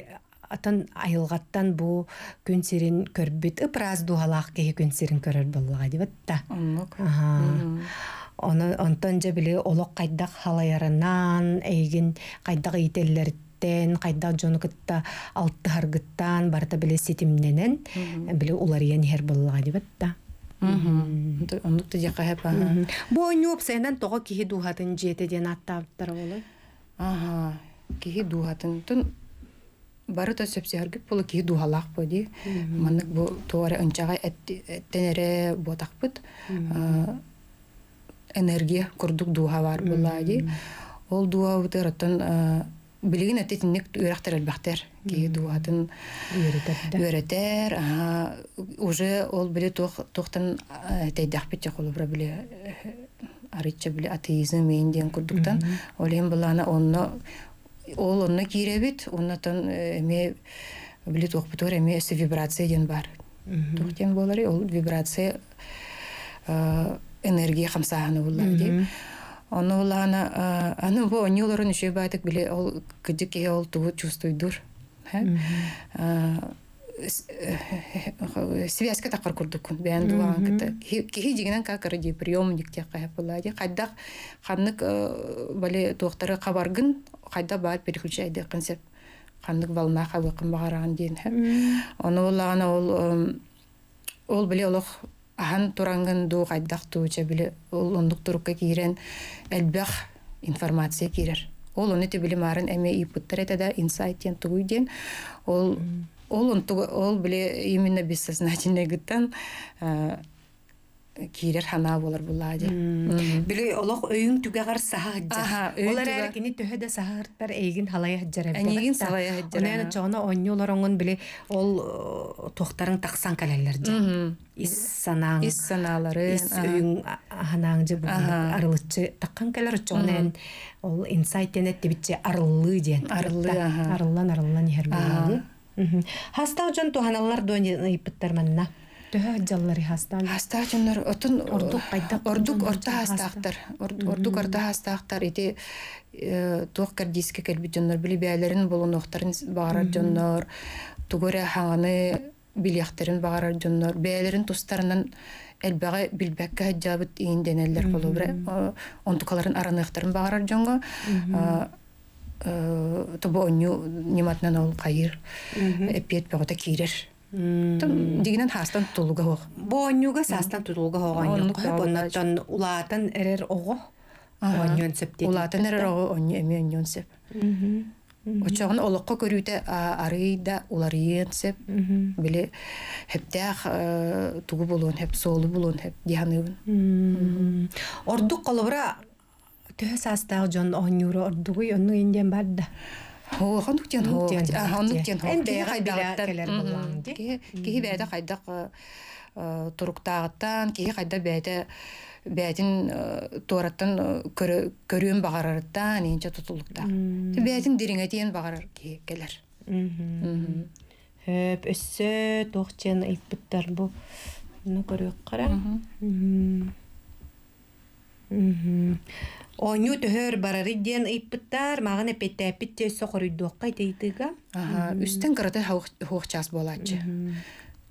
атын айылғаттан бу күн сирин көрбит ыпраз духалаах кеһи күн сирин көрөр боллага дибатта оны онтон же биле олок кайдак халаярынан эйгин кайдак иителлериттен кайдак жонукытта алтты харгыттан барта биле ситимненен биле уларыен хер боллага дибатта онукта жакаэп бу онюоп сенен того киһи дуухатын жиэте диэн аттаабыттар болой киһи тун бары дуһатынтун барыта сөпсиһаргып була киһи бу дии маннык бу туора ынчаҕа эттенере буотахпыт э, энергия курдук дуһа бар була дии ол дуһабытыр оттон э, билигин эти тинник үөрахтерэлбэхтер киһи дуһатын үөретер уже ол биле тухтан э, тейдэхпит те холубра биле арытча биле атеизм мейин диэн курдуктан ол ээн булаана онно ол онна кире бит онатан эме билет оқпытыр эме эсе вибрация ден бар тоқтен болар ол вибрация э, энергия хамсаһаны булар ди оны улана э, аны бу они олорын ише биле ол кыдык ол туу чувствуйдур связька такыр курдукун бән дулаган қа кихи қа как ради приемник те кайдак ханнык э, бале доктора кабаргын кайда бар переключайды концепт ханнык волна хавыкын багараган дейін ол э, ол биле олох ахан турангын ду кайдак тууча биле ол ондук турукка кирен информация кирер ол оны те биле марын эме ипуттар ол ол он ол биле именно бессознательный гыттан э, кирер хана болар була ди биле олог өйүн түгәгәр сахаҗа олар әле кини төһәдә сахаҗтар эйген халая хаҗара эйген салая хаҗара аны чоны онню лорыңын биле ол э, тохтарын таксан каләләр ди ис санаң ис саналары ис өйүн ханаң ди бу арылычы таккан каләләр чонен ол инсайт дип дибичи арыллы ди арыллы арыллан арыллан ярмаган Хастаҗан туханнар дөньяны иптәр мәннә. Төһәҗәлләр хастан. Хастаҗаннар отын ордук кайта ордук орта хастактар. Ордук орта хастактар иде э, туох кердиске кербит дөньяны биле бәйләрен булуныктарын бара дөньяны. Тугәре хаганы билеяктерин бара дөньяны. Бәйләрен тустарынан әлбәгә билбәккә җавап итендәнәләр булу бер. Онтукларын аранаяктарын бара дөньяны. Э, то бо ню ниматна нол кайр эпет бота кирер то дигинен хастан тулуга хог бо нюга састан тулуга хог ан юк бонна улатан эрер ого ан юн септе улатан эрер ого ан юн сеп олоққа көрүтө арыйда улар ен сеп биле хептах э, туу болон хеп солу болон хеп диханы ордук қолыбра төһө саастаах дьон оонньуура ордугуй онну индиэн бар да Хонук ден хонук ден хонук ден кихи бәді қайдақ тұруқтағыттан, кихи қайда бәді бәдін туараттан көрөөн бағарарыттан енче тұтылықта. Бәдін деріңе дейін бағарар келер. Хөп, өссө тоқчен айппыттар бу ну көрек кара Оню төһөр барарыдден ыйппыттар, маған эпеттәппит те соқорыйдуаққа тейтіға. Аха, үстен кырыты хоқ час болачы.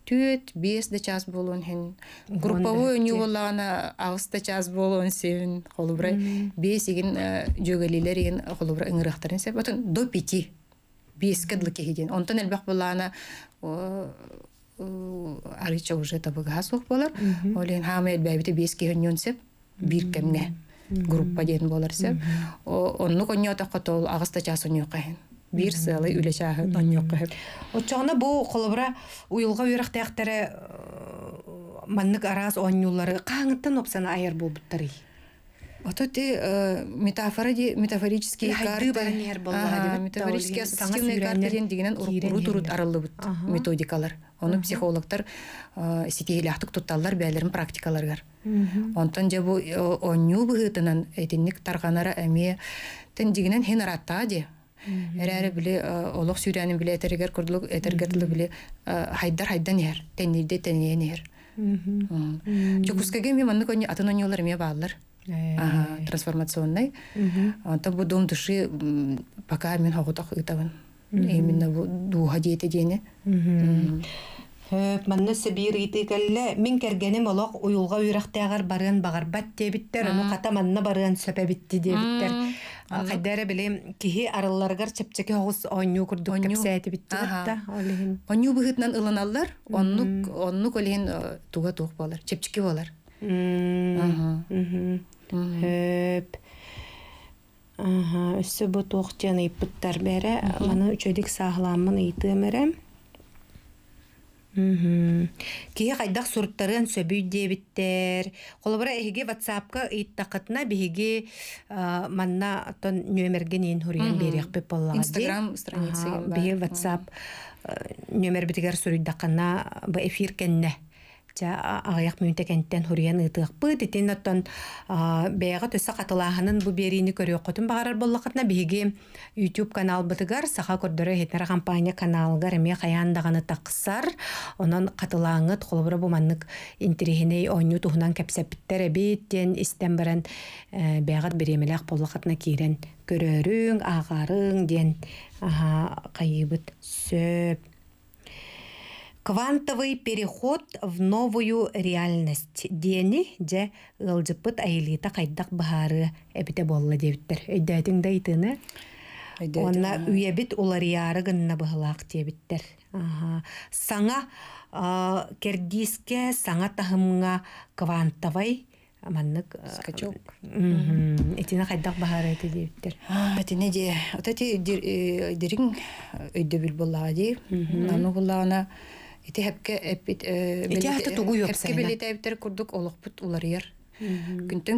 Түет, бес да час болуын хен. Групповой өню болағына ағыс да час болуын сен. Қолыбыра, бес еген жөгелелер э, еген қолыбыра ыңырақтарын сен. Бұтын до пяти. Бес кәділі кеген. Онтан әлбәқ болағына арыча уже табыға соқ болар. Олен хамы әлбәбіті бес кеген сеп, бір кәмне группа ден боларсы онну конньотоққа тол агыста час оньоқаһын бир сыалай үлешаһы оньоқаһы отчоғына бу холобра уйылга үйрәхтәхтәре э, маннык арас оньюлары қаңыттан опсана айыр болбуттары Вот эти метафоры, метафорические карты, Метафорический деген уру турут методикалар. Оны психологтар э, сетейләхтік тутталлар бәлерін практикаларгар. Онтан же бу э, онню бұғытынан әйтіннік тарғанара әме тін дегенен хен аратта де. Әрәрі біле э, олық сүйрәнін біле әтергер күрділік әтергерлі біле хайдар хайдан ер, тәнерде тәнеен ер. Жүкускаге мен манны көни атын оннюлар ме бағалар. Трансформационный. Онтан бұ дом души пока мен хоғытақ ұйтавын. Именно бұ дуға дейті дейіне. Хөп, манны сыбир ити кэлле, мин кергенем олоқ уйулға үйрақтағар барын бағарбат дебиттер, оны қата манна барын сөпәбитті дебиттер. Қайдары білем, кихи арылларга чепчеке оғыз оню күрдік кепсе әті бітті ғытта. Оню бұғытнан ыланалар, оннук олеген э, туға туық болар, чепчеке болар. Хөп. Ага, өсі бұ туық жаны бере, бәрі, ланы үчөдік сағыламын итімірім. Киһи хайдах суруттарын сөбүй дебиттер. Қолыбыра эһиги ватсапка ыйттақытына биһиги манна тон нөмерген ең хурин берек бе болады. Инстаграм страницы. Бігі ватсап э, нөмер бітігер сүрүйдақына бі эфир кенне аҕыйах мүнтекенттен хуруян ыытыахпыт итин оттон бэйэҕэ төссө хатылааһынын бу берини көрүөххүтүн баҕарар боллахытна биги YouTube канал каналбытыгар саха көрдөрө хетнер компания каналгар эме хаяандаганы таксар онон хатылааҥыт холобура буманнык интерихиней оонню туһунан кэпсэппиттер эбит э, диэн истен баран бэйэҕэт бириэмэлээх боллакатна киирэн көрөрүң ден диэн кайыбыт сөп Квантовый переход в новую реальность. Дени же ылжыппыт айлита қайдақ бахары әбіте болла дебіттер. Өйдәтің дайтыны? Онна үйәбіт олар яры гынна бұғылақ дебіттер. Саңа кердиске, саңа тахымға квантовый маннык скачок этине хайдак бахары эти дебиттер этине де вот эти э, дирин өйдөбүл э, буллага ди аны буллагана ити хэпке эпит э ити э, хэпте тугу юк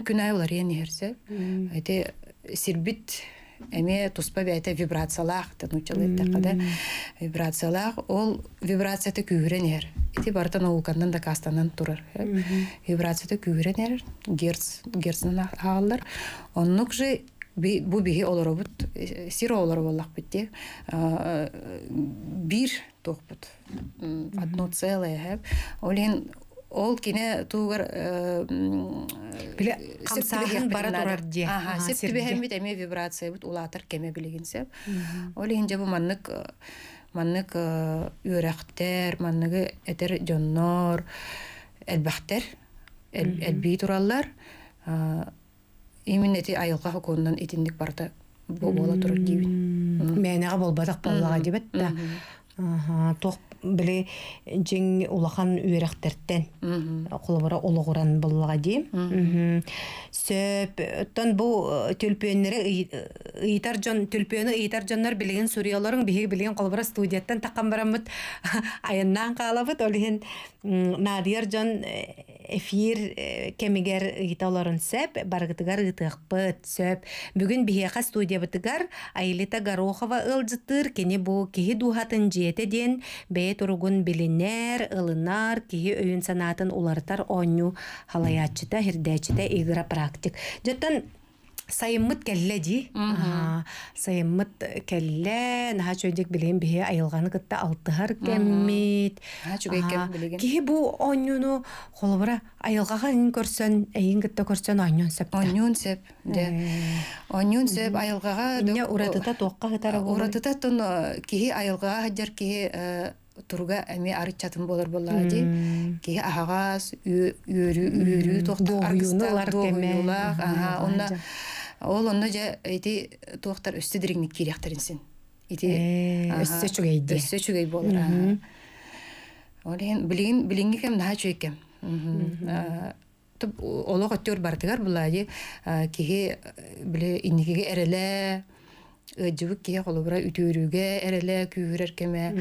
күнай улар яни херсе эти сирбит эме туспа бейте ол вибрация та күгрен яр эти барта да кастанан турар вибрация та күгрен герц герцнан агалар оннук же бу биги олоробут э, сиро олоробулах э, бир тохпут. Одно целое хэп. Олин ол кине тугар э сепсаги баратор ди. Ага, септи бит эме вибрация бит улатыр кеме билегенсе. Олин же бу маннык э, маннык э, үрәхтер, маннагы этер дөннор, эдбахтер, эдби тураллар. Э иминети айылга хөкүннән итиндик барта Бу бола тур кибит. Мәйнәгә булбадык баллага дип әйтте. ага тох біле жең улахан үйрәхтерттен қолыбыра олығыран боллаға дейм. Сөп, оттан бұл э, төлпөйінлері, ұйтар э, жон, төлпөйіні ұйтар жонлар білген сұрияларың бігі білген қолыбыра студияттан таққан барамыд, [LAUGHS] айыннан қалабыд, олеген надияр жон э, эфир кемигер ұйталарын сөп, барғытығар ұйтықпыд, сөп. Бүгін бігі студия бұтығар, Айлита Горохова ұлжытыр, кені бұл кеғі дуғатын жетеден, бәйет туругун билинер, ылынар, киһи өйүн санатын улартар онню халаяччыта, хирдяччыта игра практик. Жаттан сайыммыт кэллэ ди. Сайыммыт кэллэ, наха чөйдек билейін бихе айылғаны кытта алтыхар кеммит. Кихи бу оньюну холобара айылғаға нин көрсөн, эйін кытта көрсөн оннюн сеп. Оннюн сеп, де. Э. Оннюн сеп айылғаға... Иня уратыта тоққа хытара Уратыта тун э, кихи айылғаға хаджар кихи э, турга эми арычатын болор боллаади кии ахагас үөрү үөрү тохтарулаа онна ол онно же эти туохтар өстө диригни кирехтеринсин ити э, өссө чугейди өссө чугей болор олен билигин билинги кем наа экен олог өттөр бардыгар булаади киһи биле инникиге эреле ыджыбык кие холобура үтүөрүүгэ эреле күүрэр кеме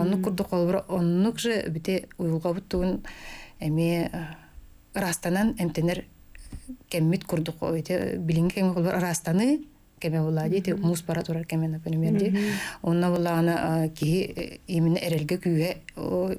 оннук курдук холобура оннук же бите уюлгабыт эми ырастанан э, эмтенер кеммит курдук кеме ырастаны кеме например именно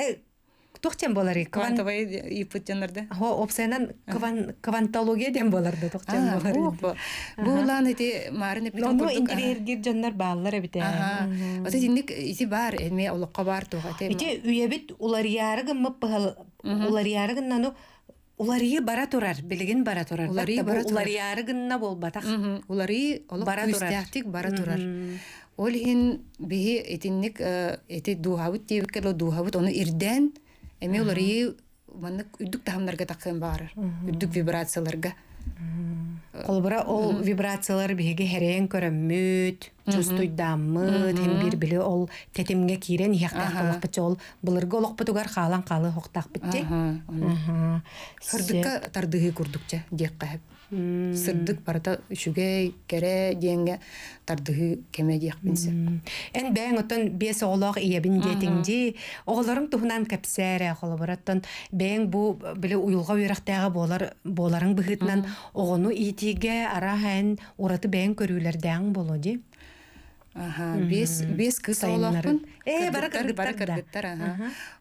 Э, Тохтем болар и квантовый и путтенерде о опсенен кван квантология дем болар да тохтен болар бу лан эти марны бит ну интерьер жаннар баллары бит аа вот эти изи бар эми улукка бар тога. эти эти үе бит улар ярыгы гым пыл улар яры гын улар ие бара турар билгин бара турар улар ие бара турар улар яры гын улар ие бара бара ол биһи итинник э, эти дуһабыт диэбиккер ол дуһабыт ону ирден эми олар ии маннык үрдүк вибрацияларга Холбура ол вибрациялар биһиги херен көрөммүт, чувствуйдаммыт, хем бир биле ол тетемге кирен яктактылык бит ол булырга олок бутугар халан калы хоктак битти. Сырдыкка тардыгы курдукча дек Сырдык барда үшүгей кере денге тардыгы кеме дек бинсе. Эн бәң отон бес олок иебин детиңди, оголорум туһунан кепсәре холбураттан бәң бу биле уйылга уйрактагы болар боларың быгытнан огону ит Итиге араһын ураты бәйін көрүләрдәң болу ди. Ага, бес бес кыз Э, бара кыргыттар,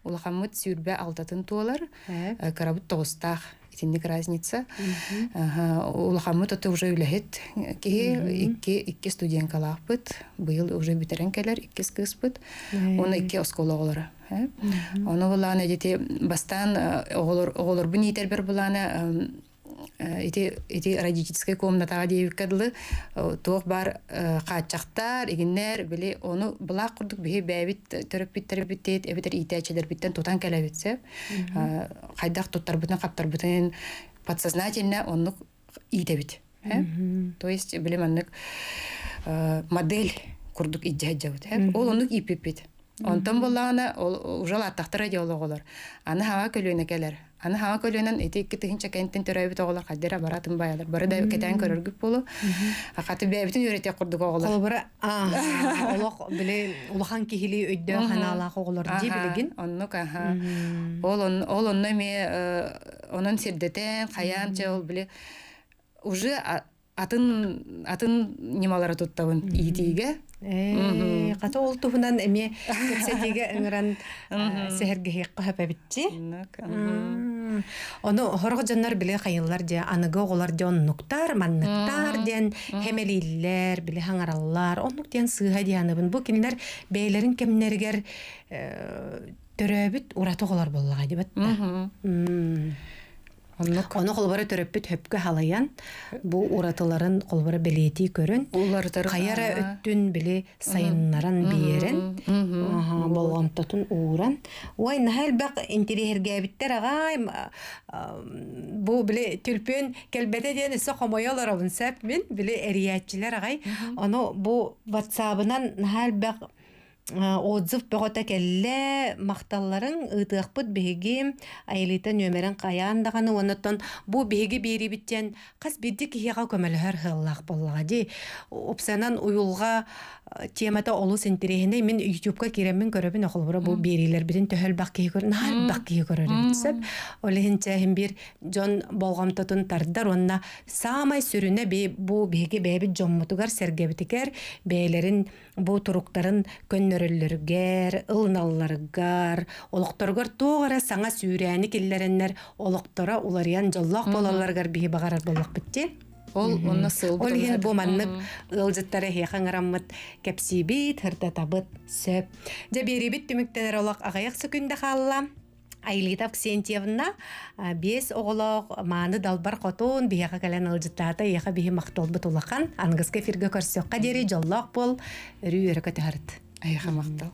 кыргыттар, алтатын туалар. Карабут тогыстах. Итинник разница. Ага, улахаммыт оты уже үләһет. Ки икки икки студенткаларпыт. Быйыл уже бүтерен келер, икки кызбыт он икки оскола олары. Оны бастан Э, ити ити родительская комнатага дээбикке дылы э, туох бар э, хаачактар игиннер били ону былак курдук бихи бээбит төрөпбит төрөпбит дейт эбитер иитээчилербиттен тутан келебитсе хайдах туттарбытын каптарбытын подсознательно оннук иитебит то есть билим аннык модель курдук иддиаджабыт ол оннук ипиппит онтон буллаана ол уже ужал аттактар идеологолор аны хава көлүнө келер аны хава көлүнөн эти китигинче кенттен төрөбүт оголор каддера баратын байлар бары да кетен көрөргүп болу акаты бэбитин үйрөтө курдук оголор колбура [LAUGHS] олох биле улахан кихили өйдө ханалак оголор ди билигин оннук аха ол ол онно ме э, онун сердетен каян же ол биле уже атын атын немалары тоттабын ИТГә. Э, ката ул туфынан эме көрсәтегә ыңран сәһәргә хикка хәбәбитче. Ону, хорго жаннар биле кайыллар дия, аны гоголар дион нуктар, маннаттар дин, хәмәлиләр биле хаңараллар, ул нуктен сыһа дияныбын. бу кинләр бәйләрен кемнергер э, төрәбит, уратыгылар булырга дип әйтә. Онук. Ону колбары төрөппүт хөпкө халаян, бу уратыларын колбары билети көрүн. Улар тар. Каяра үттүн биле сайыннарын биерин. Аха, болгон татын ууран. Уай нахал бак интерегерге биттер агай. Бу биле тюльпен келбете дине со хомоялар авын сап мен били эриятчилер агай. Ону бу WhatsApp-ынан нахал бак Ә, отзыв бөгөтө мақталларың макталларын ытыахпыт биһиги айылыта нөмерен қаяндағаны даганы онотон бері біттен биирибиттен кас бирди кихига көмөлөһөр хыллах боллага де опсанан ұйылға темата олы сентрейне мен YouTube-ка керем мен көрөп мен бу берилер бирин төһөл бакки көр нар бакки көр эрисеп оле хин бир жон болгом тотун тарддар онна самай сүрүнө бе бу беги беби жоммутугар серге битекер бейлерин бу туруктарын көннөрөлөргөр ылналларгар олуктаргар тоогара саңа сүрэни келлериннер олуктара улар ян жоллок бололаргар би багарат болмок битте Ол онна сылбы. Ол ген иә, боманнык ылжыттары хехан араммыт кепсибит, хырдатабыт сөп. Жаберибит түміктенер олақ ағаяқ сөкінді қалла. Айлита Ксентьевна бес оғылық маны далбар қотуын бияға кәлін ылжыттата, еға бейі мақтолбы тулақан, аңғызғы фиргі көрсеққа дері жоллақ бол, үрі өрі көтәрді. Айға мақтол.